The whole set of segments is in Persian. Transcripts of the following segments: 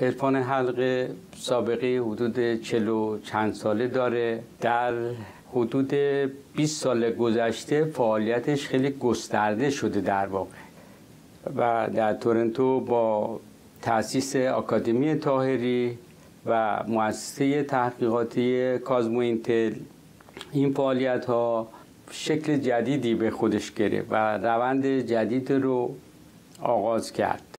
ارفان حلقه سابقه حدود چلو چند ساله داره در حدود 20 سال گذشته فعالیتش خیلی گسترده شده در واقع و در تورنتو با تأسیس آکادمی تاهری و مؤسسه تحقیقاتی کازمو اینتل این فعالیت ها شکل جدیدی به خودش گرفت و روند جدید رو آغاز کرد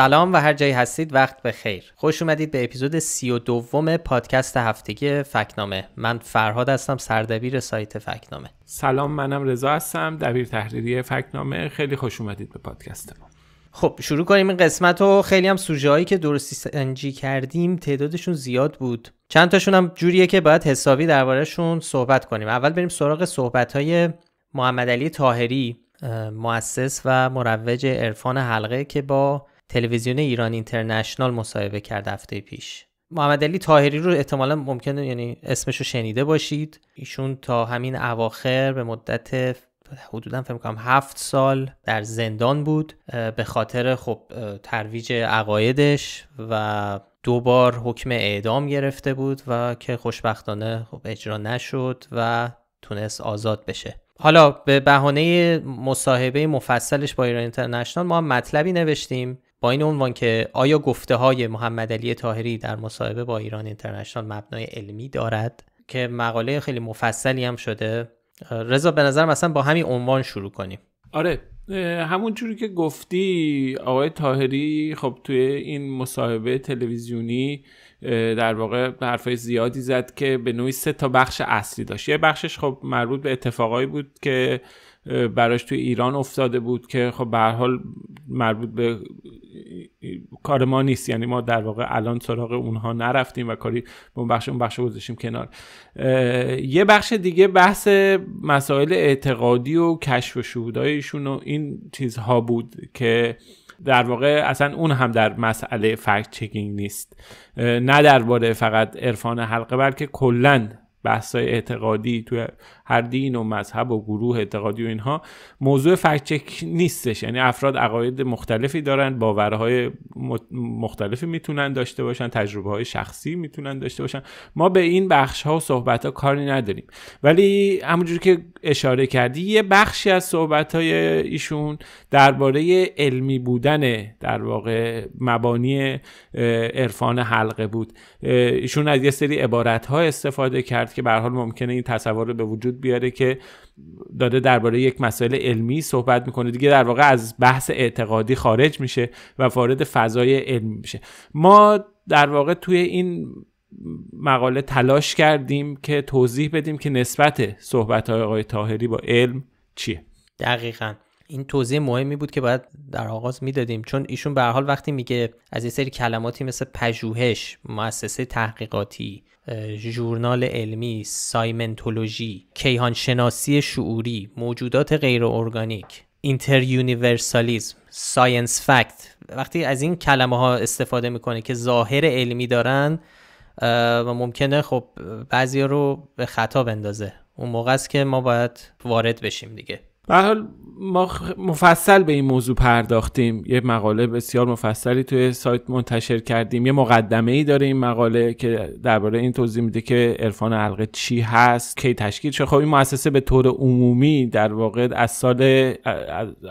سلام و هر جایی هستید وقت به خیر خوش اومدید به اپیزود سی و دوم پادکست هفتگی فکنامه. من فرهاد هستم سردبیر سایت فکنامه. سلام منم رضا هستم دبیر تحریری فکنامه. خیلی خوش اومدید به پادکست ما. خب شروع کنیم این قسمت رو خیلی هم سوژه هایی که درستی سنجی کردیم تعدادشون زیاد بود چند تاشون هم جوریه که باید حسابی دربارهشون صحبت کنیم اول بریم سراغ صحبت های محمد علی تاهری مؤسس و مروج عرفان حلقه که با تلویزیون ایران اینترنشنال مصاحبه کرد هفته پیش محمد علی تاهری رو احتمالا ممکنه یعنی اسمش رو شنیده باشید ایشون تا همین اواخر به مدت حدودا فکر کنم هفت سال در زندان بود به خاطر خب ترویج عقایدش و دو بار حکم اعدام گرفته بود و که خوشبختانه خب اجرا نشد و تونست آزاد بشه حالا به بهانه مصاحبه مفصلش با ایران اینترنشنال ما مطلبی نوشتیم با این عنوان که آیا گفته های محمد علی تاهری در مصاحبه با ایران اینترنشنال مبنای علمی دارد که مقاله خیلی مفصلی هم شده رضا به نظرم اصلا با همین عنوان شروع کنیم آره همون جوری که گفتی آقای تاهری خب توی این مصاحبه تلویزیونی در واقع حرفای زیادی زد که به نوعی سه تا بخش اصلی داشت یه بخشش خب مربوط به اتفاقایی بود که براش تو ایران افتاده بود که خب به حال مربوط به کار ما نیست یعنی ما در واقع الان سراغ اونها نرفتیم و کاری به بخش اون بخش گذاشتیم کنار یه بخش دیگه بحث مسائل اعتقادی و کشف و شهودایشون و این چیزها بود که در واقع اصلا اون هم در مسئله فکت چکینگ نیست نه درباره فقط عرفان حلقه بلکه کلا بحث‌های اعتقادی توی هر دین و مذهب و گروه اعتقادی و اینها موضوع فکچک نیستش یعنی افراد عقاید مختلفی دارن باورهای مختلفی میتونن داشته باشن تجربه های شخصی میتونن داشته باشن ما به این بخش ها و صحبت ها کاری نداریم ولی همونجور که اشاره کردی یه بخشی از صحبت های ایشون درباره علمی بودن در واقع مبانی عرفان حلقه بود ایشون از یه سری عبارت ها استفاده کرد که به حال ممکنه این تصور رو به وجود بیاره که داده درباره یک مسائل علمی صحبت میکنه دیگه در واقع از بحث اعتقادی خارج میشه و وارد فضای علمی میشه ما در واقع توی این مقاله تلاش کردیم که توضیح بدیم که نسبت صحبت آقای تاهری با علم چیه دقیقا این توضیح مهمی بود که باید در آغاز میدادیم چون ایشون به حال وقتی میگه از یه سری کلماتی مثل پژوهش مؤسسه تحقیقاتی ژورنال علمی سایمنتولوژی کیهان شناسی شعوری موجودات غیر ارگانیک اینتر یونیورسالیزم ساینس فکت وقتی از این کلمه ها استفاده میکنه که ظاهر علمی دارن و ممکنه خب بعضی رو به خطا بندازه اون موقع است که ما باید وارد بشیم دیگه به حال ما مفصل به این موضوع پرداختیم یه مقاله بسیار مفصلی توی سایت منتشر کردیم یه مقدمه ای داره این مقاله که درباره این توضیح میده که عرفان علقه چی هست کی تشکیل شد خب این مؤسسه به طور عمومی در واقع از سال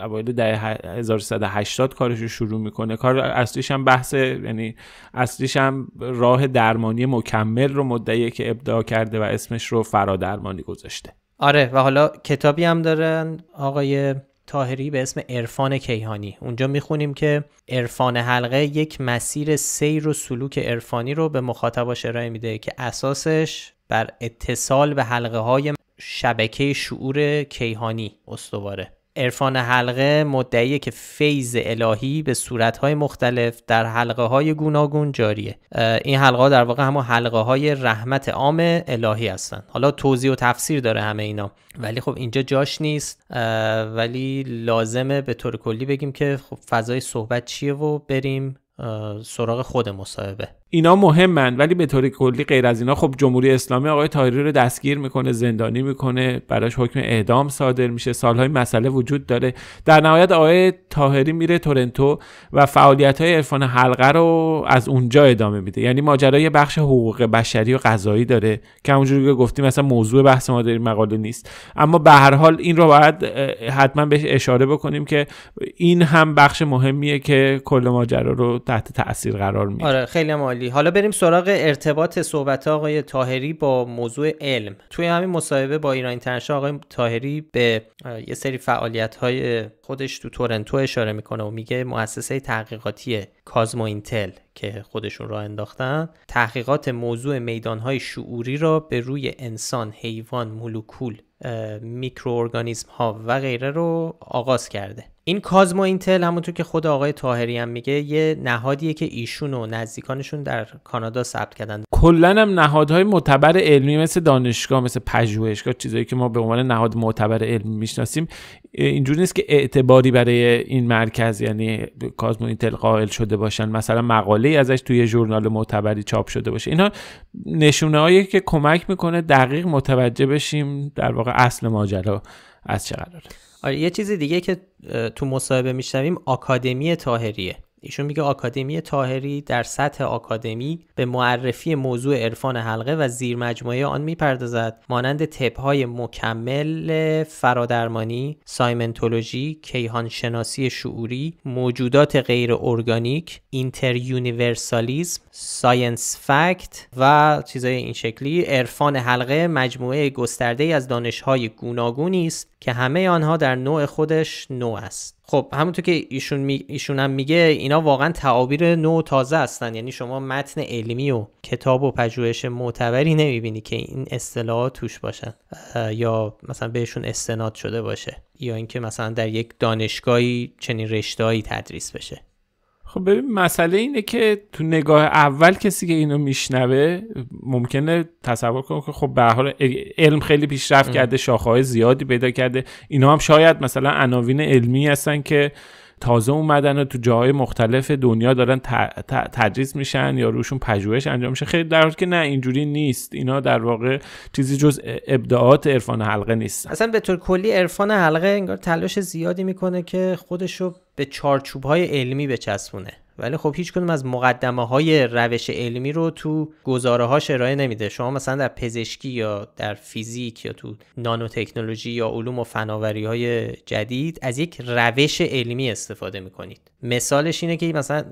اوایل دهه 1380 کارش رو شروع میکنه کار اصلیش هم بحث یعنی اصلیش هم راه درمانی مکمل رو مدعیه که ابداع کرده و اسمش رو فرادرمانی گذاشته آره و حالا کتابی هم دارن آقای تاهری به اسم عرفان کیهانی اونجا میخونیم که عرفان حلقه یک مسیر سیر و سلوک عرفانی رو به مخاطباش ارائه میده که اساسش بر اتصال به حلقه های شبکه شعور کیهانی استواره عرفان حلقه مدعیه که فیض الهی به صورتهای مختلف در حلقه های گوناگون جاریه این حلقه ها در واقع همون حلقه های رحمت عام الهی هستن حالا توضیح و تفسیر داره همه اینا ولی خب اینجا جاش نیست ولی لازمه به طور کلی بگیم که خب فضای صحبت چیه و بریم سراغ خود مصاحبه اینا مهمن، ولی به طور کلی غیر از اینا خب جمهوری اسلامی آقای تاهری رو دستگیر میکنه زندانی میکنه براش حکم اعدام صادر میشه سالهای مسئله وجود داره در نهایت آقای تاهری میره تورنتو و فعالیت های عرفان حلقه رو از اونجا ادامه میده یعنی ماجرای بخش حقوق بشری و قضایی داره که اونجوری که گفتیم مثلا موضوع بحث ما در مقاله نیست اما به هر حال این رو باید حتما بهش اشاره بکنیم که این هم بخش مهمیه که کل ماجرا رو تحت تاثیر قرار میگیره آره خیلی مالی حالا بریم سراغ ارتباط صحبت آقای تاهری با موضوع علم توی همین مصاحبه با ایران اینترنش آقای تاهری به یه سری فعالیت های خودش تو تورنتو اشاره میکنه و میگه مؤسسه تحقیقاتی کازمو اینتل که خودشون را انداختن تحقیقات موضوع میدانهای شعوری را به روی انسان، حیوان، مولکول میکروارگانیسم ها و غیره رو آغاز کرده این کازمو اینتل همونطور که خود آقای تاهری هم میگه یه نهادیه که ایشون و نزدیکانشون در کانادا ثبت کردن کلا هم نهادهای معتبر علمی مثل دانشگاه مثل پژوهشگاه چیزایی که ما به عنوان نهاد معتبر علمی میشناسیم اینجوری نیست که اعتباری برای این مرکز یعنی کازمو اینتل قائل شده باشن مثلا مقاله ازش توی ژورنال معتبری چاپ شده باشه اینها نشونه هایی که کمک میکنه دقیق متوجه بشیم در واقع اصل ماجرا از چه قراره آره یه چیز دیگه که تو مصاحبه میشنویم آکادمی تاهریه ایشون میگه آکادمی تاهری در سطح آکادمی به معرفی موضوع عرفان حلقه و زیر مجموعه آن میپردازد مانند های مکمل فرادرمانی، سایمنتولوژی، کیهان شناسی شعوری، موجودات غیر ارگانیک، اینتر یونیورسالیزم، ساینس فکت و چیزای این شکلی عرفان حلقه مجموعه گسترده از دانشهای گوناگونی است که همه آنها در نوع خودش نوع است. خب همونطور که ایشون ایشون هم میگه اینا واقعا تعابیر نو و تازه هستن یعنی شما متن علمی و کتاب و پژوهش معتبری نمیبینی که این اصطلاحات توش باشن یا مثلا بهشون استناد شده باشه یا اینکه مثلا در یک دانشگاهی چنین رشتههایی تدریس بشه خب ببین مسئله اینه که تو نگاه اول کسی که اینو میشنوه ممکنه تصور کنه که خب به حال علم خیلی پیشرفت کرده شاخه‌های زیادی پیدا کرده اینا هم شاید مثلا عناوین علمی هستن که تازه اومدن و تو جاهای مختلف دنیا دارن تدریس میشن یا روشون پژوهش انجام میشه خیلی در حالی که نه اینجوری نیست اینا در واقع چیزی جز ابداعات عرفان حلقه نیست اصلا به طور کلی عرفان حلقه انگار تلاش زیادی میکنه که خودشو به چارچوب های علمی بچسبونه ولی خب هیچ از مقدمه های روش علمی رو تو گزاره هاش ارائه نمیده شما مثلا در پزشکی یا در فیزیک یا تو نانوتکنولوژی یا علوم و فناوری های جدید از یک روش علمی استفاده میکنید مثالش اینه که مثلا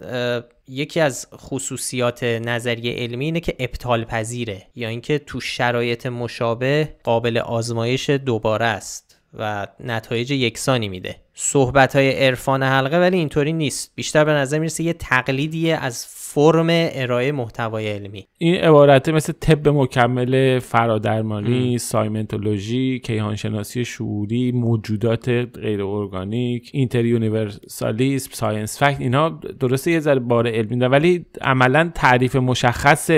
یکی از خصوصیات نظریه علمی اینه که ابطال پذیره یا اینکه تو شرایط مشابه قابل آزمایش دوباره است و نتایج یکسانی میده صحبت های عرفان حلقه ولی اینطوری نیست بیشتر به نظر میرسه یه تقلیدیه از فرم ارائه محتوای علمی این عبارت مثل طب مکمل فرادرمانی سایمنتولوژی کیهانشناسی شعوری موجودات غیر ارگانیک اینتر یونیورسالیسم ساینس فکت اینها درسته یه ذره بار علمی دارن ولی عملا تعریف مشخص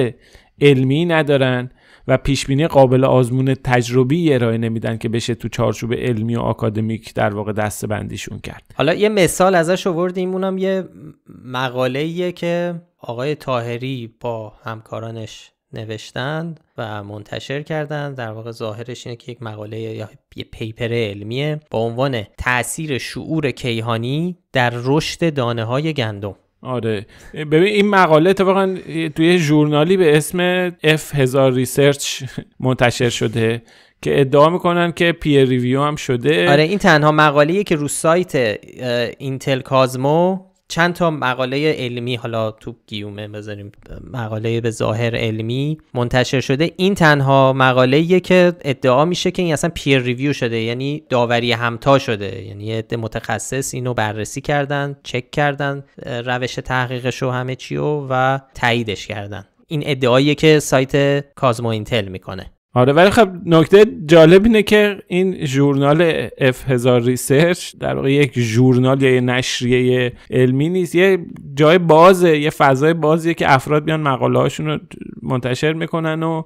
علمی ندارن و پیشبینی قابل آزمون تجربی ارائه نمیدن که بشه تو چارچوب علمی و آکادمیک در واقع دست بندیشون کرد حالا یه مثال ازش آوردیم اونم یه مقاله که آقای تاهری با همکارانش نوشتند و منتشر کردند در واقع ظاهرش اینه که یک مقاله یا یه پیپر علمیه با عنوان تاثیر شعور کیهانی در رشد دانه های گندم آره ببین این مقاله واقعا توی ژورنالی به اسم F1000 ریسرچ منتشر شده که ادعا میکنن که پیر ریویو هم شده آره این تنها مقاله که رو سایت اینتل کازمو چند تا مقاله علمی حالا تو گیومه بذاریم مقاله به ظاهر علمی منتشر شده این تنها مقاله که ادعا میشه که این اصلا پیر ریویو شده یعنی داوری همتا شده یعنی یه عده متخصص اینو بررسی کردن چک کردن روش تحقیقش و همه چی و تاییدش کردن این ادعاییه که سایت کازمو اینتل میکنه آره ولی خب نکته جالب اینه که این ژورنال اف هزار ریسرچ در واقع یک ژورنال یا نشریه علمی نیست یه جای بازه یه فضای بازیه که افراد بیان مقاله هاشون رو منتشر میکنن و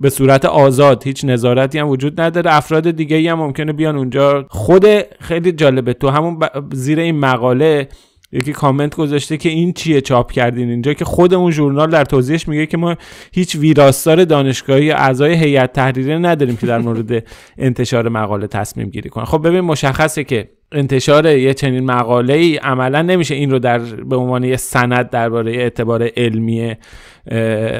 به صورت آزاد هیچ نظارتی هم وجود نداره افراد دیگه هم ممکنه بیان اونجا خود خیلی جالبه تو همون زیر این مقاله یکی کامنت گذاشته که این چیه چاپ کردین اینجا که خود اون ژورنال در توضیحش میگه که ما هیچ ویراستار دانشگاهی اعضای هیئت تحریریه نداریم که در مورد انتشار مقاله تصمیم گیری کنن خب ببین مشخصه که انتشار یه چنین مقاله ای عملا نمیشه این رو در به عنوان یه سند درباره اعتبار علمی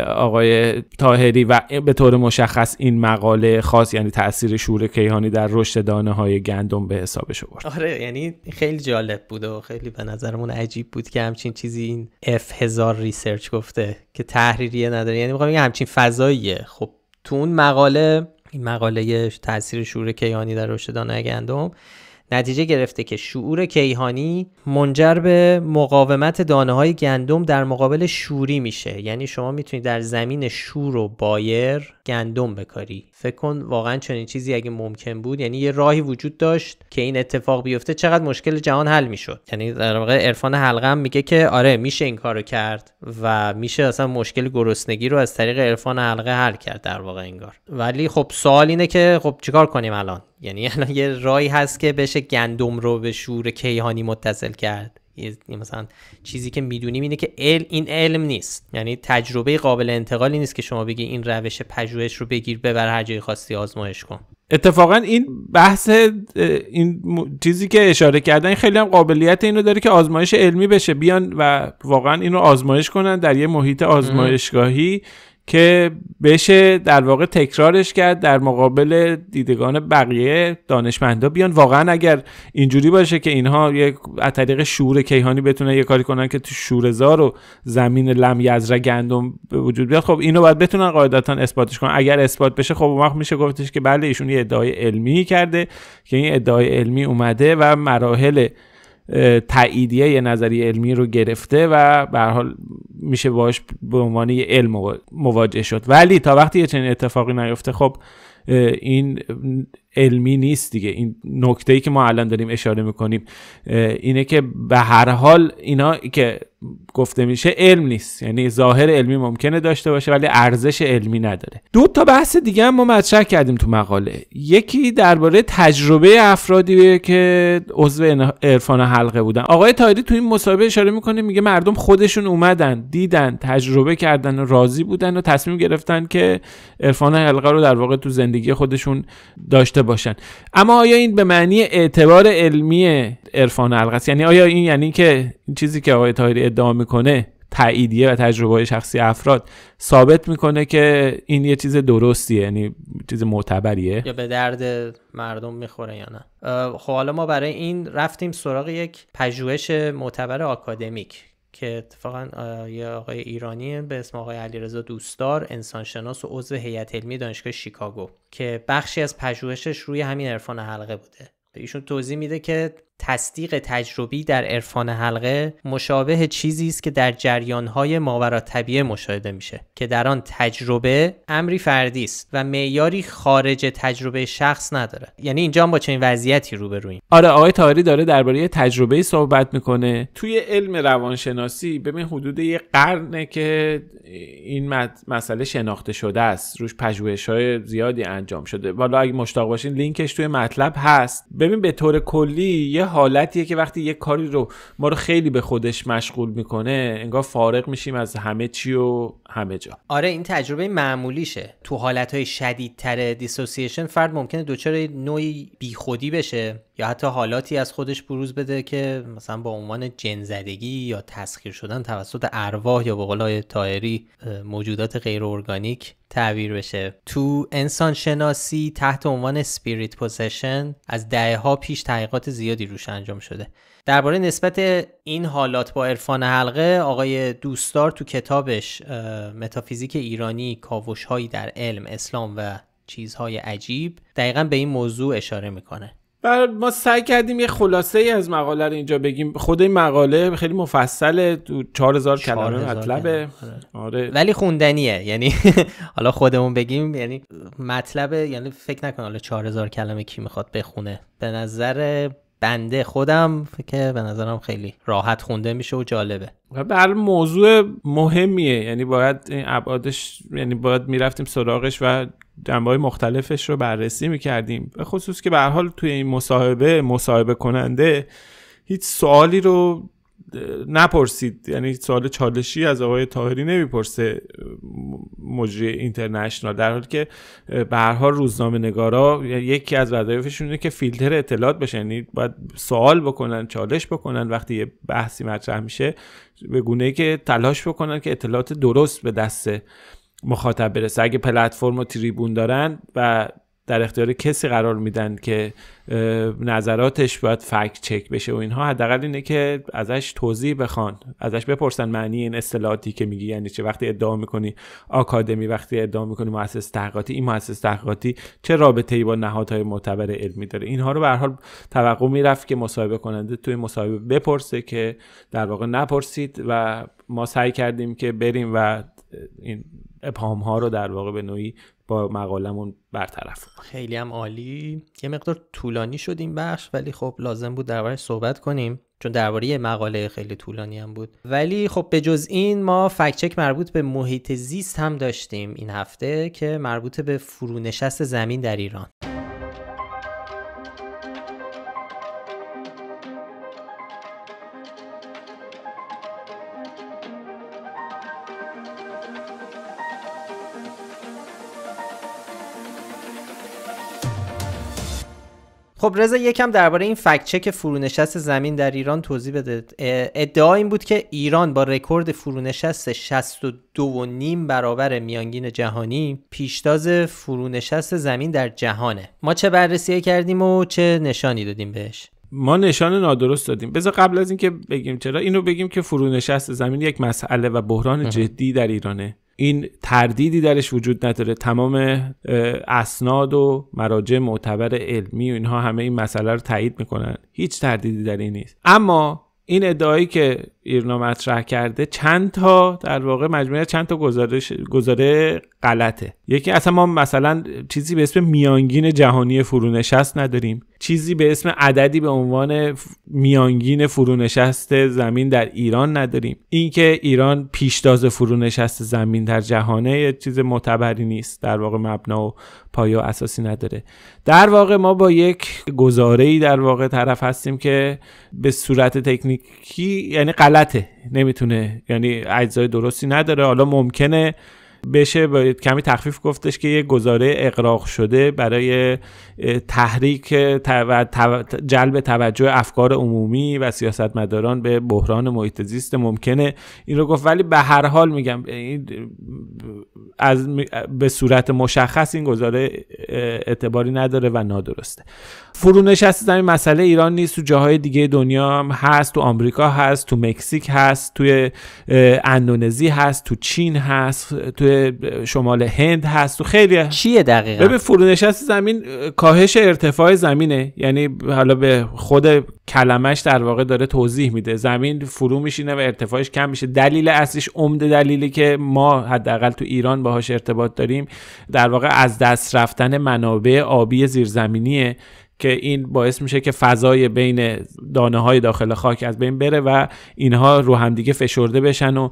آقای تاهری و به طور مشخص این مقاله خاص یعنی تاثیر شور کیهانی در رشد دانه های گندم به حسابش آورد آره یعنی خیلی جالب بود و خیلی به نظرمون عجیب بود که همچین چیزی این اف هزار ریسرچ گفته که تحریریه نداره یعنی میخوام همچین فضاییه خب تو اون مقاله این مقاله تاثیر شور کیهانی در رشد دانه گندم نتیجه گرفته که شعور کیهانی منجر به مقاومت دانه های گندم در مقابل شوری میشه یعنی شما میتونید در زمین شور و بایر گندم بکاری فکر کن واقعا چنین چیزی اگه ممکن بود یعنی یه راهی وجود داشت که این اتفاق بیفته چقدر مشکل جهان حل میشد یعنی در واقع عرفان حلقه هم میگه که آره میشه این کارو کرد و میشه اصلا مشکل گرسنگی رو از طریق عرفان حلقه حل کرد در واقع انگار ولی خب سوال اینه که خب چیکار کنیم الان یعنی الان یه راهی هست که بشه گندم رو به شور کیهانی متصل کرد مثلا چیزی که میدونیم اینه که علم این علم نیست یعنی تجربه قابل انتقالی نیست که شما بگی این روش پژوهش رو بگیر ببر هر جای خواستی آزمایش کن اتفاقا این بحث این چیزی که اشاره کردن خیلی هم قابلیت اینو داره که آزمایش علمی بشه بیان و واقعا اینو آزمایش کنن در یه محیط آزمایشگاهی که بشه در واقع تکرارش کرد در مقابل دیدگان بقیه دانشمندا بیان واقعا اگر اینجوری باشه که اینها یک از طریق شور کیهانی بتونن یه کاری کنن که تو زار و زمین لم یزره گندم به وجود بیاد خب اینو باید بتونن قاعدتا اثباتش کنن اگر اثبات بشه خب اون میشه گفتش که بله ایشون یه ادعای علمی کرده که این ادعای علمی اومده و مراحل تاییدیه یه نظریه علمی رو گرفته و به حال میشه باش به عنوان یه علم مواجه شد ولی تا وقتی یه چنین اتفاقی نیفته خب این علمی نیست دیگه این نکته ای که ما الان داریم اشاره میکنیم اینه که به هر حال اینا که گفته میشه علم نیست یعنی ظاهر علمی ممکنه داشته باشه ولی ارزش علمی نداره دو تا بحث دیگه هم ما مطرح کردیم تو مقاله یکی درباره تجربه افرادی که عضو عرفان حلقه بودن آقای تایری تو این مصاحبه اشاره میکنه میگه مردم خودشون اومدن دیدن تجربه کردن و راضی بودن و تصمیم گرفتن که عرفان حلقه رو در واقع تو زندگی خودشون داشته باشن اما آیا این به معنی اعتبار علمی عرفان القص یعنی آیا این یعنی که این چیزی که آقای تایری ادعا میکنه تاییدیه و تجربه شخصی افراد ثابت میکنه که این یه چیز درستیه یعنی چیز معتبریه یا به درد مردم میخوره یا نه خب حالا ما برای این رفتیم سراغ یک پژوهش معتبر آکادمیک که اتفاقا یه آقای ایرانی به اسم آقای علیرضا دوستدار انسانشناس و عضو هیئت علمی دانشگاه شیکاگو که بخشی از پژوهشش روی همین عرفان حلقه بوده ایشون توضیح میده که تصدیق تجربی در عرفان حلقه مشابه چیزی است که در جریانهای ماورا مشاهده میشه که در آن تجربه امری فردی است و معیاری خارج تجربه شخص نداره یعنی اینجا هم با چنین وضعیتی روبرویم آره آقای تاری داره درباره تجربه صحبت میکنه توی علم روانشناسی ببین حدود یه قرنه که این مسئله شناخته شده است روش پژوهش‌های زیادی انجام شده والا اگه مشتاق باشین لینکش توی مطلب هست ببین به طور کلی یه حالتیه که وقتی یه کاری رو ما رو خیلی به خودش مشغول میکنه انگار فارغ میشیم از همه چی و همه جا آره این تجربه معمولیشه تو حالتهای شدیدتر دیسوسیشن فرد ممکنه دچار نوعی بیخودی بشه یا حتی حالاتی از خودش بروز بده که مثلا با عنوان جنزدگی یا تسخیر شدن توسط ارواح یا به قول موجودات غیر ارگانیک تعبیر بشه تو انسان شناسی تحت عنوان سپیریت پوزیشن از دهه ها پیش تحقیقات زیادی روش انجام شده درباره نسبت این حالات با عرفان حلقه آقای دوستار تو کتابش متافیزیک ایرانی کاوش هایی در علم اسلام و چیزهای عجیب دقیقا به این موضوع اشاره میکنه ما سعی کردیم یه خلاصه ای از مقاله رو اینجا بگیم خود این مقاله خیلی مفصله تو 4000 کلمه مطلبه آره. آره ولی خوندنیه یعنی حالا خودمون بگیم یعنی مطلب یعنی فکر نکن حالا 4000 کلمه کی میخواد بخونه به نظر بنده خودم که به نظرم خیلی راحت خونده میشه و جالبه و بر موضوع مهمیه یعنی باید این ابعادش یعنی باید میرفتیم سراغش و جنبه مختلفش رو بررسی میکردیم به خصوص که به حال توی این مصاحبه مصاحبه کننده هیچ سوالی رو نپرسید یعنی سوال چالشی از آقای تاهری نمیپرسه مجری اینترنشنال در حالی که به هر حال روزنامه نگارا یکی از وظایفشون اینه که فیلتر اطلاعات بشن یعنی باید سوال بکنن چالش بکنن وقتی یه بحثی مطرح میشه به گونه که تلاش بکنن که اطلاعات درست به دست مخاطب برسه اگه پلتفرم و تریبون دارن و در اختیار کسی قرار میدن که نظراتش باید فکت چک بشه و اینها حداقل اینه که ازش توضیح بخوان ازش بپرسن معنی این اصطلاحاتی که میگی یعنی چه وقتی ادعا میکنی آکادمی وقتی ادعا میکنی مؤسسه تحقیقاتی این مؤسسه تحقیقاتی چه رابطه ای با نهادهای معتبر علمی داره اینها رو به حال توقع میرفت که مصاحبه کننده توی مصاحبه بپرسه که در واقع نپرسید و ما سعی کردیم که بریم و این ابهام ها رو در واقع به نوعی با مقالمون برطرف خیلی هم عالی یه مقدار طولانی شد این بخش ولی خب لازم بود درباره صحبت کنیم چون درباره مقاله خیلی طولانی هم بود ولی خب به جز این ما فکچک مربوط به محیط زیست هم داشتیم این هفته که مربوط به فرونشست زمین در ایران خب رضا یکم درباره این فکت چک فرونشست زمین در ایران توضیح بده ادعا این بود که ایران با رکورد فرونشست 62.5 برابر میانگین جهانی پیشتاز فرونشست زمین در جهانه ما چه بررسی کردیم و چه نشانی دادیم بهش ما نشان نادرست دادیم بذار قبل از اینکه بگیم چرا اینو بگیم که فرونشست زمین یک مسئله و بحران جدی در ایرانه این تردیدی درش وجود نداره تمام اسناد و مراجع معتبر علمی و اینها همه این مسئله رو تایید میکنن هیچ تردیدی در این نیست اما این ادعایی که ایرنا مطرح کرده چند تا در واقع مجموعه چند تا گزارش گزاره غلطه یکی اصلا ما مثلا چیزی به اسم میانگین جهانی فرونشست نداریم چیزی به اسم عددی به عنوان میانگین فرونشست زمین در ایران نداریم اینکه ایران پیشتاز فرونشست زمین در جهانه یه چیز معتبری نیست در واقع مبنا و پایا و اساسی نداره در واقع ما با یک گزاره در واقع طرف هستیم که به صورت تکنیکی یعنی غلطه نمیتونه یعنی اجزای درستی نداره حالا ممکنه بشه با کمی تخفیف گفتش که یه گزاره اقراق شده برای تحریک و جلب توجه افکار عمومی و سیاستمداران به بحران محیط ممکنه این رو گفت ولی به هر حال میگم از به صورت مشخص این گزاره اعتباری نداره و نادرسته فرونشست این مسئله ایران نیست تو جاهای دیگه دنیا هست تو آمریکا هست تو مکزیک هست توی اندونزی هست تو چین هست توی شمال هند هست و خیلی چیه دقیقا ببین فرونشست زمین کاهش ارتفاع زمینه یعنی حالا به خود کلمش در واقع داره توضیح میده زمین فرو میشینه و ارتفاعش کم میشه دلیل اصلیش عمده دلیلی که ما حداقل تو ایران باهاش ارتباط داریم در واقع از دست رفتن منابع آبی زیرزمینیه که این باعث میشه که فضای بین دانه های داخل خاک از بین بره و اینها رو همدیگه فشرده بشن و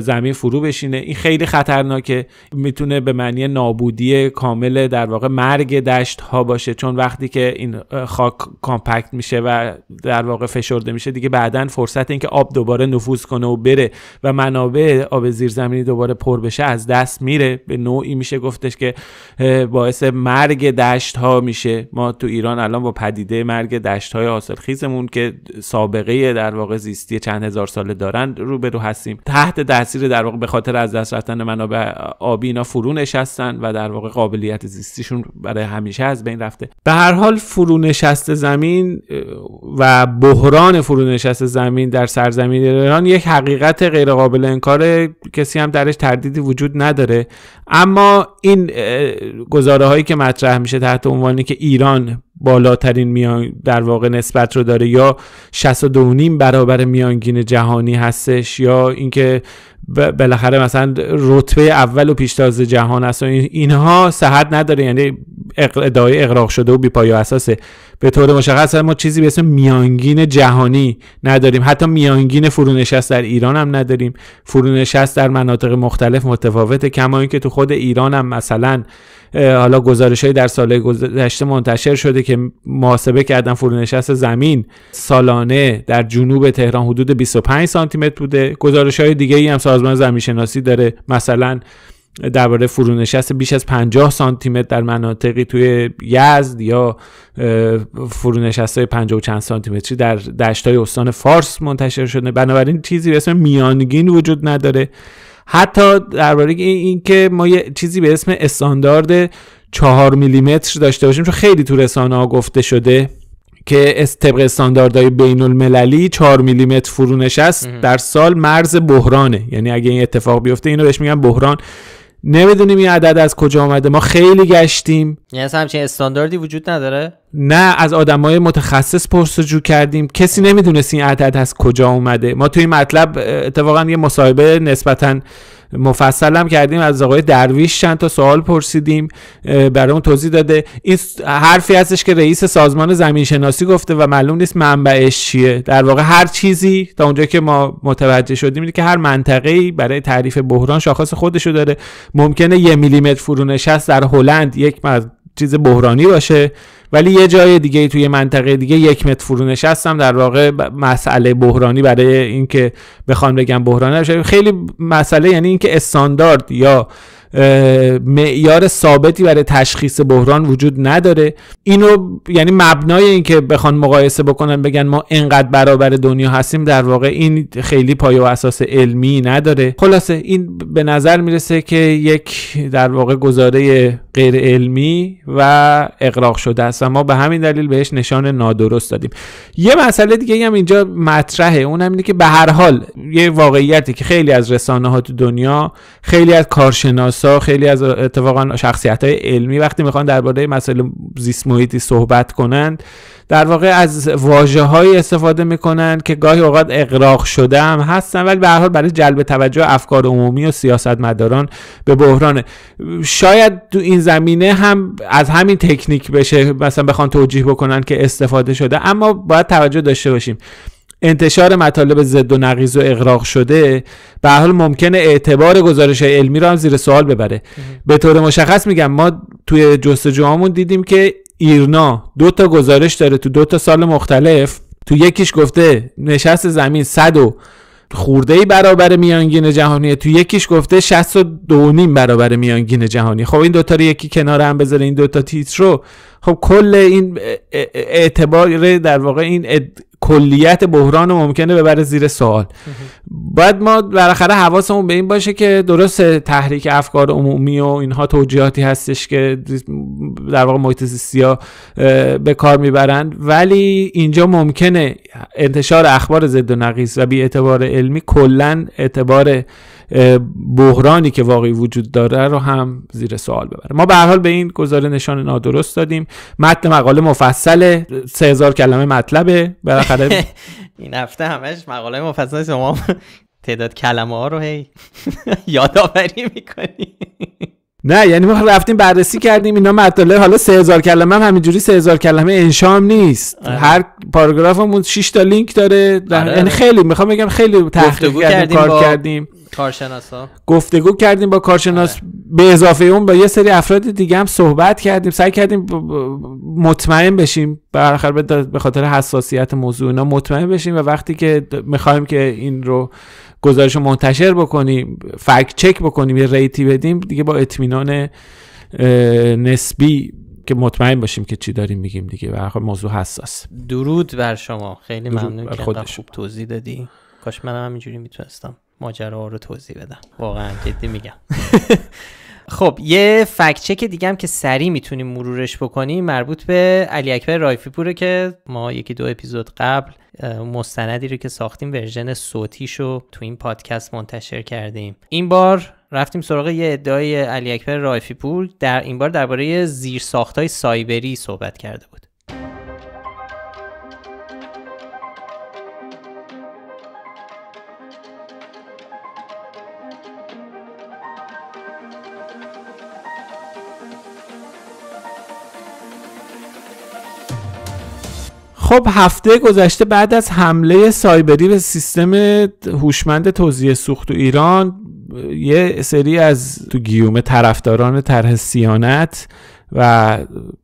زمین فرو بشینه این خیلی خطرناکه میتونه به معنی نابودی کامل در واقع مرگ دشت ها باشه چون وقتی که این خاک کامپکت میشه و در واقع فشرده میشه دیگه بعدا فرصت اینکه آب دوباره نفوذ کنه و بره و منابع آب زیرزمینی دوباره پر بشه از دست میره به نوعی میشه گفتش که باعث مرگ دشت ها میشه ما تو ایران الان با پدیده مرگ دشت های حاصل خیزمون که سابقه در واقع زیستی چند هزار ساله دارن روبرو هستیم تحت تاثیر در واقع به خاطر از دست رفتن منابع آبی اینا فرو نشستن و در واقع قابلیت زیستیشون برای همیشه از بین رفته به هر حال فرونشست زمین و بحران فرونشست زمین در سرزمین ایران یک حقیقت غیرقابل انکاره کسی هم درش تردیدی وجود نداره اما این گزاره هایی که مطرح میشه تحت عنوانی که ایران بالاترین میان در واقع نسبت رو داره یا 62.5 برابر میانگین جهانی هستش یا اینکه بالاخره مثلا رتبه اول و پیشتاز جهان است اینها صحت نداره یعنی ادعای اقراق شده و و اساسه به طور مشخص ما چیزی به اسم میانگین جهانی نداریم حتی میانگین فرونشست در ایران هم نداریم فرونشست در مناطق مختلف متفاوته کما اینکه تو خود ایران هم مثلا حالا گزارش در سال گذشته منتشر شده که محاسبه کردن فرونشست زمین سالانه در جنوب تهران حدود 25 سانتی متر بوده گزارش های دیگه ای هم سازمان زمین شناسی داره مثلا درباره فرونشست بیش از 50 سانتی متر در مناطقی توی یزد یا فرونشست های 50 و چند سانتی متری در دشت های استان فارس منتشر شده بنابراین چیزی به اسم میانگین وجود نداره حتی درباره اینکه ما یه چیزی به اسم استاندارد چهار میلیمتر داشته باشیم چون خیلی تو رسانه ها گفته شده که طبق استانداردهای بین المللی 4 میلیمتر فرونشست. در سال مرز بحرانه یعنی اگه این اتفاق بیفته اینو بهش میگن بحران نمیدونیم این عدد از کجا آمده ما خیلی گشتیم یعنی همچین استانداردی وجود نداره نه از آدمای متخصص پرسجو کردیم کسی نمیدونست این عدد از کجا اومده ما توی این مطلب اتفاقا یه مصاحبه نسبتاً مفصلم کردیم از آقای درویش چند تا سوال پرسیدیم برای اون توضیح داده این حرفی هستش که رئیس سازمان زمین شناسی گفته و معلوم نیست منبعش چیه در واقع هر چیزی تا اونجا که ما متوجه شدیم اینه که هر منطقه برای تعریف بحران شاخص خودشو داره ممکنه یه میلیمتر فرونشست در هلند یک چیز بحرانی باشه ولی یه جای دیگه توی منطقه دیگه یک متر فرو نشستم در واقع مسئله بحرانی برای اینکه بخوام بگم بحران خیلی مسئله یعنی اینکه استاندارد یا معیار ثابتی برای تشخیص بحران وجود نداره اینو یعنی مبنای اینکه بخوان مقایسه بکنن بگن ما انقدر برابر دنیا هستیم در واقع این خیلی پایه و اساس علمی نداره خلاصه این به نظر میرسه که یک در واقع گزاره غیر علمی و اقراق شده است ما به همین دلیل بهش نشان نادرست دادیم یه مسئله دیگه هم اینجا مطرحه اونم اینه که به هر حال یه واقعیتی که خیلی از رسانه ها تو دنیا خیلی از کارشناسا خیلی از اتفاقا شخصیت های علمی وقتی میخوان درباره مسئله زیست محیطی صحبت کنند در واقع از واجه استفاده میکنن که گاهی اوقات اقراق شده هم هستن ولی به هر حال برای جلب توجه افکار عمومی و سیاستمداران به بحران شاید تو این زمینه هم از همین تکنیک بشه مثلا بخوان توجیه بکنن که استفاده شده اما باید توجه داشته باشیم انتشار مطالب ضد و نقیض و اقراق شده به حال ممکنه اعتبار گزارش علمی رو هم زیر سوال ببره به طور مشخص میگم ما توی جستجوهامون دیدیم که ایرنا دو تا گزارش داره تو دو تا سال مختلف تو یکیش گفته نشست زمین 100 و خورده ای برابر میانگین جهانیه تو یکیش گفته و نیم برابر میانگین جهانی خب این دوتا رو یکی کنار هم بذاره این دوتا تیتر رو خب کل این اعتبار در واقع این کلیت بحران ممکنه ببره زیر سوال باید ما بالاخره حواسمون به این باشه که درست تحریک افکار عمومی و اینها توجیهاتی هستش که در واقع محیط زیستی ها به کار میبرند ولی اینجا ممکنه انتشار اخبار ضد و نقیص و بی اعتبار علمی کلا اعتبار بحرانی که واقعی وجود داره رو هم زیر سوال ببره ما به هر حال به این گزاره نشان نادرست دادیم متن مقاله مفصل 3000 کلمه مطلبه بالاخره این هفته همش مقاله مفصل شما تعداد کلمه ها رو هی یادآوری میکنی نه یعنی ما رفتیم بررسی کردیم اینا مطالعه حالا 3000 کلمه هم همینجوری 3000 کلمه انشام نیست آه. هر پاراگرافمون 6 تا لینک داره آره، یعنی آره. خیلی میخوام بگم خیلی تحقیق کردیم, کار کردیم کارشناسا گفتگو کردیم با کارشناس آره. به اضافه اون با یه سری افراد دیگه هم صحبت کردیم سعی کردیم مطمئن بشیم برخر به خاطر حساسیت موضوع اینا مطمئن بشیم و وقتی که میخوایم که این رو گزارش رو منتشر بکنیم فکت چک بکنیم یه ریتی بدیم دیگه با اطمینان نسبی که مطمئن باشیم که چی داریم میگیم دیگه برخواه موضوع حساس درود بر شما خیلی ممنون که خوب توضیح دادی کاش منم همینجوری میتونستم ماجرا رو توضیح بدم واقعا جدی میگم خب یه فکت چک دیگه هم که سریع میتونیم مرورش بکنیم مربوط به علی اکبر رایفی پوره که ما یکی دو اپیزود قبل مستندی رو که ساختیم ورژن صوتیشو تو این پادکست منتشر کردیم این بار رفتیم سراغ یه ادعای علی اکبر رایفی پور در این بار درباره زیرساختهای سایبری صحبت کرده بود خب هفته گذشته بعد از حمله سایبری به سیستم هوشمند توزیع سوخت و ایران یه سری از تو گیومه طرفداران طرح سیانت و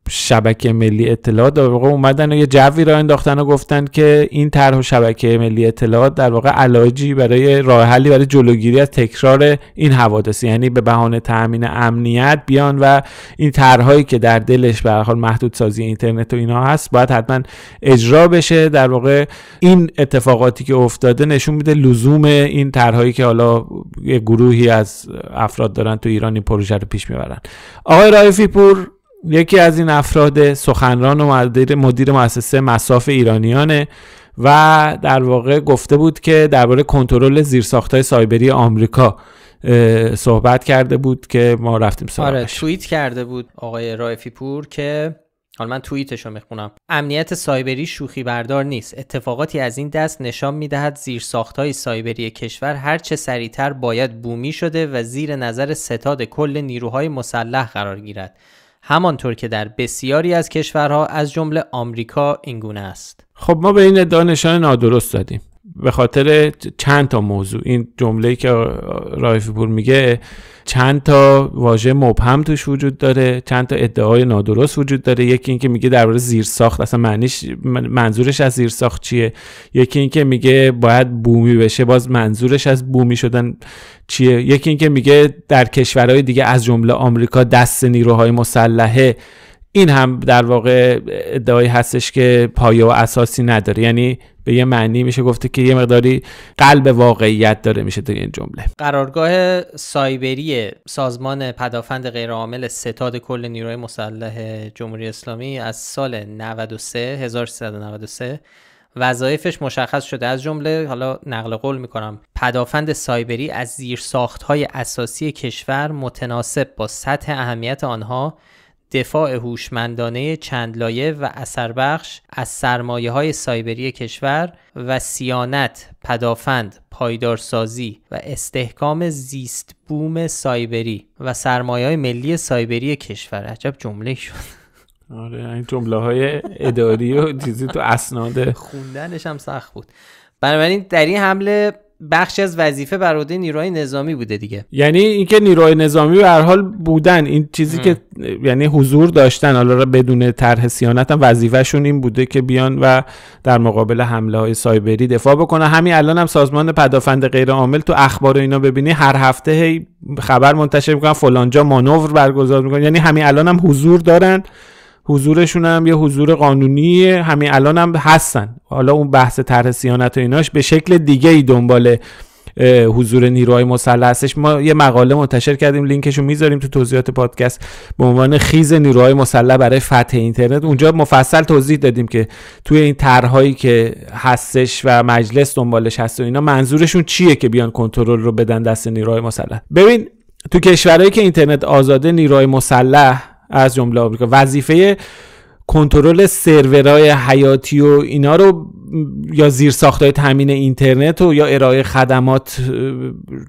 شبکه ملی اطلاعات در واقع اومدن و یه جوی را انداختن و گفتن که این طرح شبکه ملی اطلاعات در واقع علاجی برای راه حلی برای جلوگیری از تکرار این حوادث یعنی به بهانه تامین امنیت بیان و این طرحهایی که در دلش به حال سازی اینترنت و اینا هست باید حتما اجرا بشه در واقع این اتفاقاتی که افتاده نشون میده لزوم این طرحهایی که حالا یه گروهی از افراد دارن تو ایران این پروژه رو پیش میبرن آقای رایفی پور یکی از این افراد سخنران و مدیر, مدیر مؤسسه مساف ایرانیانه و در واقع گفته بود که درباره کنترل زیرساختهای سایبری آمریکا صحبت کرده بود که ما رفتیم سراغش آره کرده بود آقای رایفی پور که حالا من توییتش رو میخونم امنیت سایبری شوخی بردار نیست اتفاقاتی از این دست نشان میدهد زیر های سایبری کشور هرچه سریعتر باید بومی شده و زیر نظر ستاد کل نیروهای مسلح قرار گیرد همانطور که در بسیاری از کشورها از جمله آمریکا اینگونه است خب ما به این ادعا نشان نادرست دادیم به خاطر چند تا موضوع این جمله که رایفی پور میگه چند تا واژه مبهم توش وجود داره چند تا ادعای نادرست وجود داره یکی اینکه میگه درباره زیرساخت اصلا معنیش منظورش از زیرساخت چیه یکی اینکه میگه باید بومی بشه باز منظورش از بومی شدن چیه یکی اینکه میگه در کشورهای دیگه از جمله آمریکا دست نیروهای مسلحه این هم در واقع ادعایی هستش که پایه و اساسی نداره یعنی به یه معنی میشه گفته که یه مقداری قلب واقعیت داره میشه در این جمله قرارگاه سایبری سازمان پدافند غیرعامل ستاد کل نیروی مسلح جمهوری اسلامی از سال 93 1393 وظایفش مشخص شده از جمله حالا نقل قول میکنم پدافند سایبری از زیر ساختهای اساسی کشور متناسب با سطح اهمیت آنها دفاع هوشمندانه چند لایه و اثربخش از سرمایه های سایبری کشور و سیانت، پدافند، پایدارسازی و استحکام زیست بوم سایبری و سرمایه های ملی سایبری کشور عجب جمله شد آره این جمله های اداری و چیزی تو اسناده خوندنش هم سخت بود بنابراین در این حمله بخش از وظیفه بر نیروهای نظامی بوده دیگه یعنی اینکه نیروهای نظامی به هر حال بودن این چیزی که یعنی حضور داشتن حالا بدون طرح سیانت هم وظیفهشون این بوده که بیان و در مقابل حمله های سایبری دفاع بکنه همین الان هم سازمان پدافند غیر عامل تو اخبار اینا ببینی هر هفته هی خبر منتشر میکنن فلانجا مانور برگزار میکنن یعنی همین الان هم حضور دارن حضورشون هم یه حضور قانونی همین الان هم هستن حالا اون بحث طرح سیانت و ایناش به شکل دیگه ای دنبال حضور نیروهای مسلح هستش ما یه مقاله منتشر کردیم لینکش رو میذاریم تو توضیحات پادکست به عنوان خیز نیروهای مسلح برای فتح اینترنت اونجا مفصل توضیح دادیم که توی این طرحهایی که هستش و مجلس دنبالش هست و اینا منظورشون چیه که بیان کنترل رو بدن دست نیروهای مسلح ببین تو کشورهایی که اینترنت آزاده نیروهای مسلح از جمله آمریکا وظیفه کنترل سرورهای حیاتی و اینا رو یا زیر ساختای تامین اینترنت و یا ارائه خدمات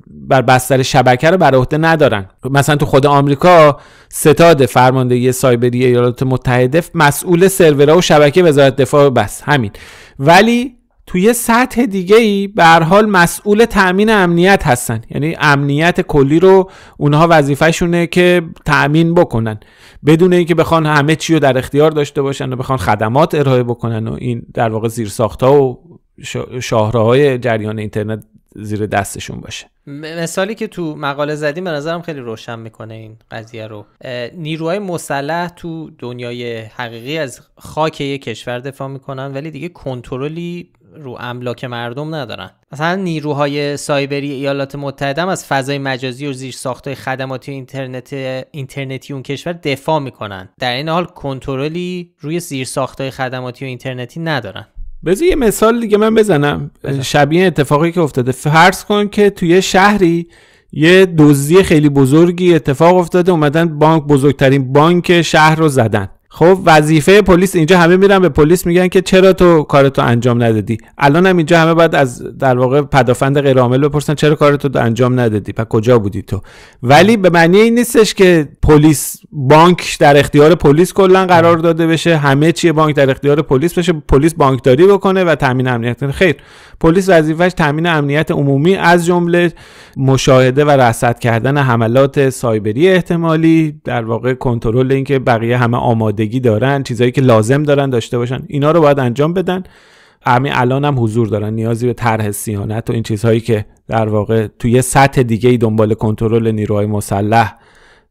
بر بستر شبکه رو بر عهده ندارن مثلا تو خود آمریکا ستاد فرماندهی سایبری ایالات متحده مسئول سرورها و شبکه وزارت دفاع بس همین ولی توی سطح دیگه ای به حال مسئول تأمین امنیت هستن یعنی امنیت کلی رو اونها وظیفهشونه که تأمین بکنن بدون اینکه بخوان همه چی رو در اختیار داشته باشن و بخوان خدمات ارائه بکنن و این در واقع زیر ها و شاهراهای جریان اینترنت زیر دستشون باشه مثالی که تو مقاله زدی به نظرم خیلی روشن میکنه این قضیه رو نیروهای مسلح تو دنیای حقیقی از خاک یک کشور دفاع میکنن ولی دیگه کنترلی رو املاک مردم ندارن مثلا نیروهای سایبری ایالات متحده از فضای مجازی و زیر ساختای خدماتی و اینترنت اینترنتی اون کشور دفاع میکنن در این حال کنترلی روی زیر ساختای خدماتی و اینترنتی ندارن بذار یه مثال دیگه من بزنم شبیه اتفاقی که افتاده فرض کن که توی شهری یه دزدی خیلی بزرگی اتفاق افتاده اومدن بانک بزرگترین بانک شهر رو زدن خب وظیفه پلیس اینجا همه میرن به پلیس میگن که چرا تو کارتو انجام ندادی الان هم اینجا همه باید از در واقع پدافند غیر عامل بپرسن چرا کارتو انجام ندادی پس کجا بودی تو ولی به معنی این نیستش که پلیس بانک در اختیار پلیس کلا قرار داده بشه همه چیه بانک در اختیار پلیس بشه پلیس بانکداری بکنه و تامین امنیت خیر پلیس وظیفهش تامین امنیت عمومی از جمله مشاهده و رصد کردن حملات سایبری احتمالی در واقع کنترل اینکه بقیه همه آماده آمادگی دارن چیزایی که لازم دارن داشته باشن اینا رو باید انجام بدن همین الان هم حضور دارن نیازی به طرح سیانت و این چیزهایی که در واقع توی یه سطح دیگه ای دنبال کنترل نیروهای مسلح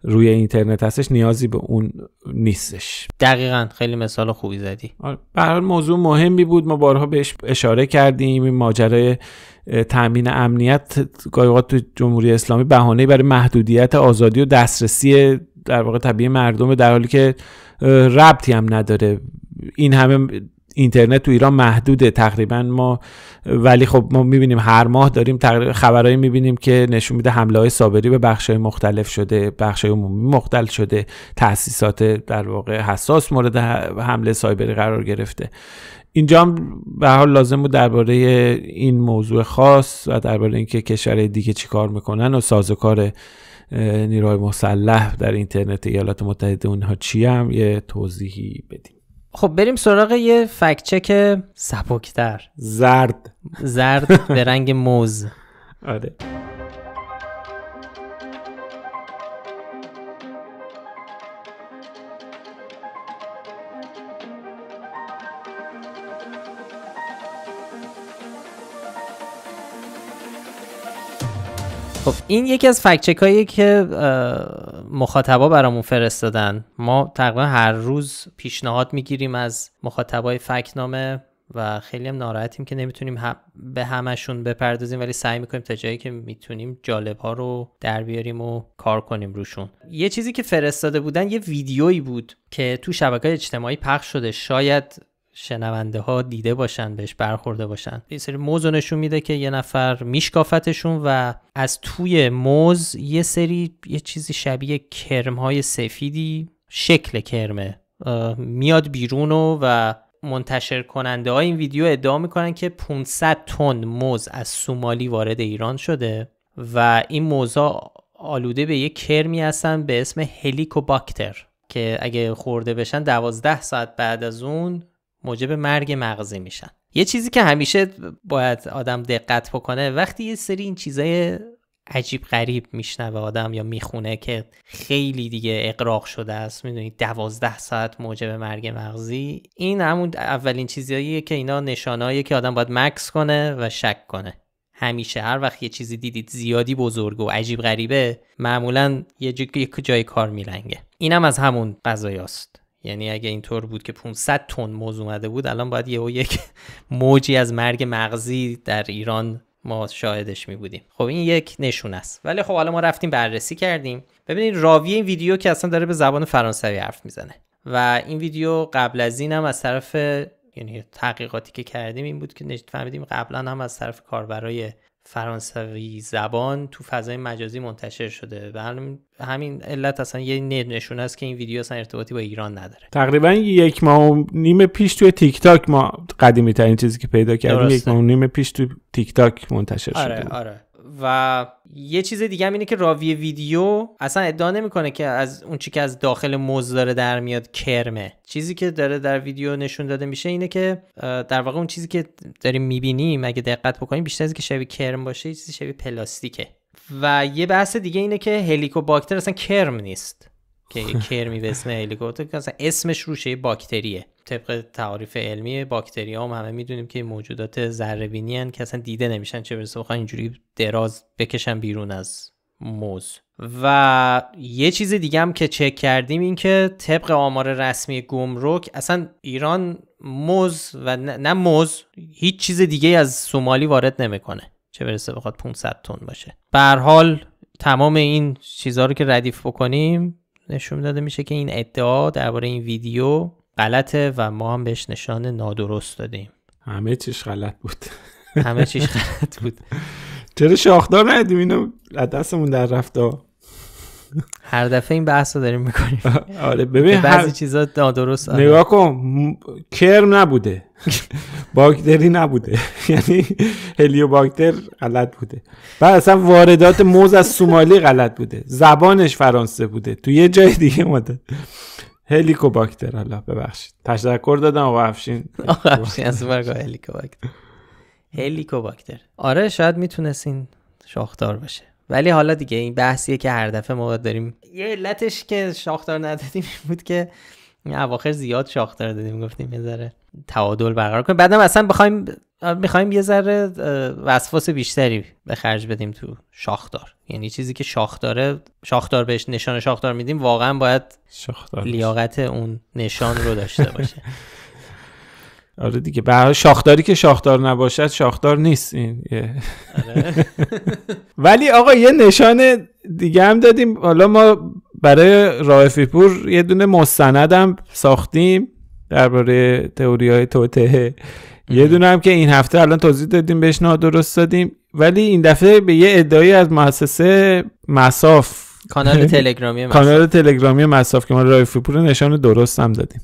روی اینترنت هستش نیازی به اون نیستش دقیقا خیلی مثال خوبی زدی آره، برای موضوع مهمی بود ما بارها بهش اشاره کردیم این ماجرای تامین امنیت گاهی تو جمهوری اسلامی بهانه برای محدودیت آزادی و دسترسی در واقع طبیعی مردم در حالی که ربطی هم نداره این همه اینترنت تو ایران محدوده تقریبا ما ولی خب ما میبینیم هر ماه داریم خبرهایی میبینیم که نشون میده حمله های سابری به بخش های مختلف شده بخش های عمومی مختل شده تاسیسات در واقع حساس مورد حمله سایبری قرار گرفته اینجا هم به حال لازم بود درباره این موضوع خاص و درباره اینکه کشور دیگه چیکار میکنن و سازوکار نیروهای مسلح در اینترنت ایالات متحده اونها چی هم یه توضیحی بدیم خب بریم سراغ یه فکچک سبکتر زرد زرد به رنگ موز آره خب این یکی از فکچک که مخاطبا برامون فرستادن ما تقریبا هر روز پیشنهاد میگیریم از مخاطبای فکنامه و خیلی هم ناراحتیم که نمیتونیم به همشون بپردازیم ولی سعی میکنیم تا جایی که میتونیم جالب ها رو در بیاریم و کار کنیم روشون یه چیزی که فرستاده بودن یه ویدیویی بود که تو شبکه اجتماعی پخش شده شاید شنونده ها دیده باشن بهش برخورده باشن یه سری موز نشون میده که یه نفر میشکافتشون و از توی موز یه سری یه چیزی شبیه کرم های سفیدی شکل کرمه میاد بیرون و, و منتشر کننده این ویدیو ادعا میکنن که 500 تن موز از سومالی وارد ایران شده و این موزها آلوده به یه کرمی هستن به اسم هلیکوباکتر که اگه خورده بشن 12 ساعت بعد از اون موجب مرگ مغزی میشن یه چیزی که همیشه باید آدم دقت بکنه وقتی یه سری این چیزای عجیب غریب میشنوه آدم یا میخونه که خیلی دیگه اقراق شده است میدونید دوازده ساعت موجب مرگ مغزی این همون اولین چیزیه که اینا نشانهایی که آدم باید مکس کنه و شک کنه همیشه هر وقت یه چیزی دیدید زیادی بزرگ و عجیب غریبه معمولا یه جای, کار میلنگه اینم از همون قضایاست یعنی اگه اینطور بود که 500 تن موز اومده بود الان باید یهو یک موجی از مرگ مغزی در ایران ما شاهدش می بودیم خب این یک نشون است ولی خب حالا ما رفتیم بررسی کردیم ببینید راوی این ویدیو که اصلا داره به زبان فرانسوی حرف میزنه و این ویدیو قبل از این هم از طرف یعنی تحقیقاتی که کردیم این بود که فهمیدیم قبلا هم از طرف کاربرای فرانسوی زبان تو فضای مجازی منتشر شده و همین علت اصلا یه نشونه است که این ویدیو اصلا ارتباطی با ایران نداره تقریبا یک ماه و نیم پیش توی تیک تاک ما قدیمی ترین چیزی که پیدا کردیم یک ماه و نیم پیش توی تیک تاک منتشر شده آره و یه چیز دیگه هم اینه که راوی ویدیو اصلا ادعا نمیکنه که از اون چی که از داخل موز داره در میاد کرمه چیزی که داره در ویدیو نشون داده میشه اینه که در واقع اون چیزی که داریم میبینیم اگه دقت بکنیم بیشتر از که شبیه کرم باشه یه چیزی شبیه پلاستیکه و یه بحث دیگه اینه که هلیکوباکتر اصلا کرم نیست که کرمی به اسم هلیکوباکتر اصلا اسمش روشه باکتریه طبق تعاریف علمی باکتری هم همه میدونیم که موجودات ذره هستن که اصلا دیده نمیشن چه برسه بخوان اینجوری دراز بکشن بیرون از موز و یه چیز دیگه هم که چک کردیم این که طبق آمار رسمی گمرک اصلا ایران موز و نه, موز هیچ چیز دیگه از سومالی وارد نمیکنه چه برسه بخواد 500 تن باشه به حال تمام این چیزها رو که ردیف بکنیم نشون داده میشه که این ادعا درباره این ویدیو غلطه و ما هم بهش نشان نادرست دادیم همه چیش غلط بود همه چیش غلط بود چرا شاخدار ندیم اینو دستمون در رفتا هر دفعه این بحث رو داریم میکنیم آره ببین بعضی چیزا نادرست آره. نگاه کن کرم نبوده باکتری نبوده یعنی هلیو باکتر غلط بوده بعد اصلا واردات موز از سومالی غلط بوده زبانش فرانسه بوده تو یه جای دیگه ماده هلیکوباکتر حالا ببخشید تشکر دادم آقا افشین افشین از هلیکوباکتر هلیکوباکتر آره شاید میتونستین شاخدار باشه ولی حالا دیگه این بحثیه که هر دفعه ما داریم یه علتش که شاخدار ندادیم بود که اواخر زیاد شاخدار دادیم گفتیم یه ذره تعادل برقرار کنیم بعدم اصلا بخوایم میخوایم یه ذره وصفاس بیشتری به خرج بدیم تو شاخدار یعنی چیزی که شاخداره شاخدار بهش نشان شاخدار میدیم واقعا باید شاخدار لیاقت اون نشان رو داشته باشه آره دیگه برای شاخداری که شاخدار نباشد شاخدار نیست این آره. ولی آقا یه نشان دیگه هم دادیم حالا ما برای رای پور یه دونه مستندم ساختیم درباره تئوری های توته یه دونه هم که این هفته الان توضیح دادیم بهش درست دادیم ولی این دفعه به یه ادعایی از مؤسسه مساف کانال تلگرامی مساف کانال تلگرامی مساف که ما رایفی پور نشان درست هم دادیم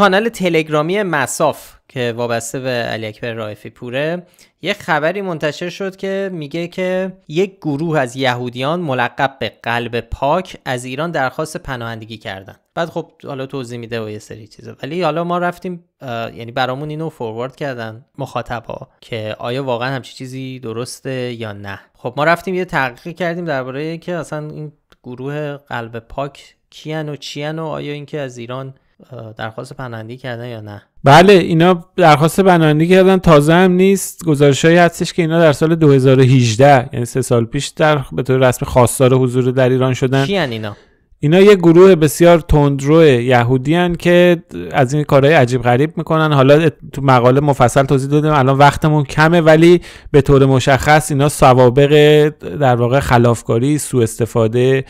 کانال تلگرامی مساف که وابسته به علی اکبر رائفی پوره یه خبری منتشر شد که میگه که یک گروه از یهودیان ملقب به قلب پاک از ایران درخواست پناهندگی کردن بعد خب حالا توضیح میده و یه سری چیزا ولی حالا ما رفتیم یعنی برامون اینو فوروارد کردن مخاطب که آیا واقعا همچی چیزی درسته یا نه خب ما رفتیم یه تحقیق کردیم درباره که اصلا این گروه قلب پاک کیان و چیان و آیا اینکه از ایران درخواست پناهندگی کردن یا نه بله اینا درخواست پناهندگی کردن تازه هم نیست هایی هستش که اینا در سال 2018 یعنی سه سال پیش در به طور رسمی خواستار حضور در ایران شدن کیان اینا اینا یه گروه بسیار تندرو یهودیان که از این کارهای عجیب غریب میکنن حالا تو مقاله مفصل توضیح دادیم. الان وقتمون کمه ولی به طور مشخص اینا سوابق در واقع خلافکاری سوء استفاده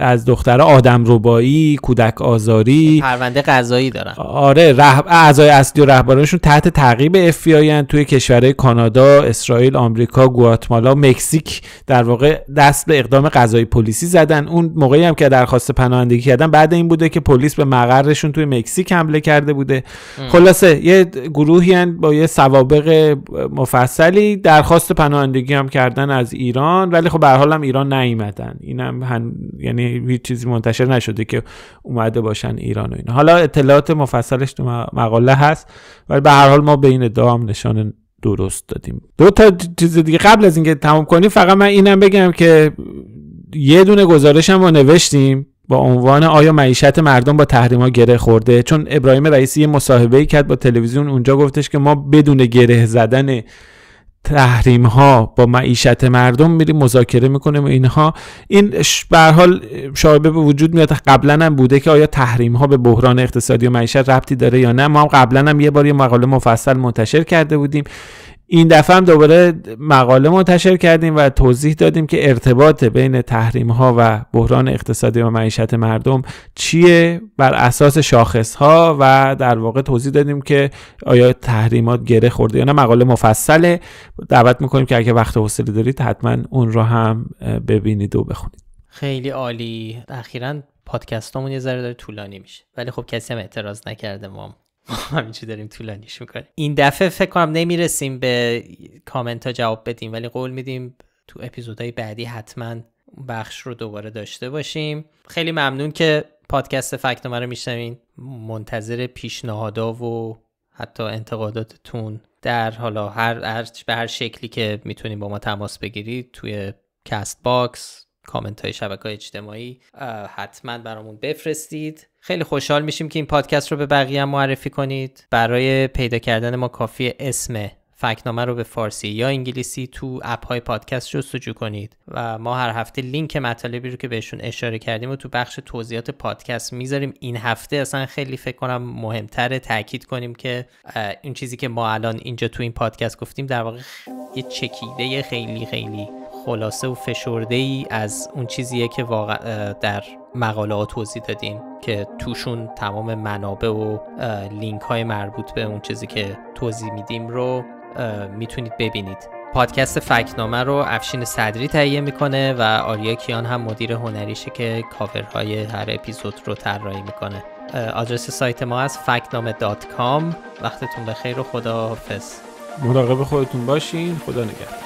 از دختر آدم ربایی کودک آزاری یعنی پرونده قضایی دارن آره رح... اعضای اصلی و رهبرانشون تحت تعقیب اف توی کشورهای کانادا اسرائیل آمریکا گواتمالا مکزیک در واقع دست به اقدام قضایی پلیسی زدن اون موقعی هم که که درخواست پناهندگی کردن بعد این بوده که پلیس به مقرشون توی مکزیک حمله کرده بوده ام. خلاصه یه گروهی هن با یه سوابق مفصلی درخواست پناهندگی هم کردن از ایران ولی خب به هم ایران نیومدن اینم هن... یعنی هیچ چیزی منتشر نشده که اومده باشن ایران و اینا حالا اطلاعات مفصلش تو مقاله هست ولی به هر حال ما به این ادعا نشانه درست دادیم دو تا چیز دیگه قبل از اینکه تمام کنیم فقط من اینم بگم که یه دونه گزارش هم ما نوشتیم با عنوان آیا معیشت مردم با ها گره خورده چون ابراهیم رئیسی یه مصاحبه کرد با تلویزیون اونجا گفتش که ما بدون گره زدن تحریم ها با معیشت مردم میریم مذاکره میکنیم و اینها این به حال شایبه به وجود میاد قبلا هم بوده که آیا تحریم ها به بحران اقتصادی و معیشت ربطی داره یا نه ما قبلا هم یه بار یه مقاله مفصل منتشر کرده بودیم این دفعه هم دوباره مقاله منتشر کردیم و توضیح دادیم که ارتباط بین تحریم ها و بحران اقتصادی و معیشت مردم چیه بر اساس شاخص ها و در واقع توضیح دادیم که آیا تحریمات گره خورده یا نه مقاله مفصله دعوت میکنیم که اگه وقت حوصله دارید حتما اون را هم ببینید و بخونید خیلی عالی اخیرا پادکستمون یه ذره داره طولانی میشه ولی خب کسی هم اعتراض نکرده ما ما داریم طولانیش میکنیم این دفعه فکر کنم نمیرسیم به کامنت ها جواب بدیم ولی قول میدیم تو اپیزودهای بعدی حتما بخش رو دوباره داشته باشیم خیلی ممنون که پادکست ما رو میشنوین منتظر پیشنهادها و حتی انتقاداتتون در حالا هر, به هر شکلی که میتونیم با ما تماس بگیرید توی کست باکس کامنت های شبکه اجتماعی حتما برامون بفرستید خیلی خوشحال میشیم که این پادکست رو به بقیه هم معرفی کنید برای پیدا کردن ما کافی اسم فکنامه رو به فارسی یا انگلیسی تو اپ های پادکست جستجو کنید و ما هر هفته لینک مطالبی رو که بهشون اشاره کردیم و تو بخش توضیحات پادکست میذاریم این هفته اصلا خیلی فکر کنم مهمتره تاکید کنیم که این چیزی که ما الان اینجا تو این پادکست گفتیم در واقع یه چکیده خیلی خیلی خلاصه و فشرده ای از اون چیزیه که واقع در مقاله ها توضیح دادیم که توشون تمام منابع و لینک های مربوط به اون چیزی که توضیح میدیم رو میتونید ببینید پادکست فکنامه رو افشین صدری تهیه میکنه و آریا کیان هم مدیر هنریشه که کاورهای هر اپیزود رو طراحی میکنه آدرس سایت ما از فکنامه وقتتون بخیر و خدا حافظ مراقب خودتون باشین خدا نگهدار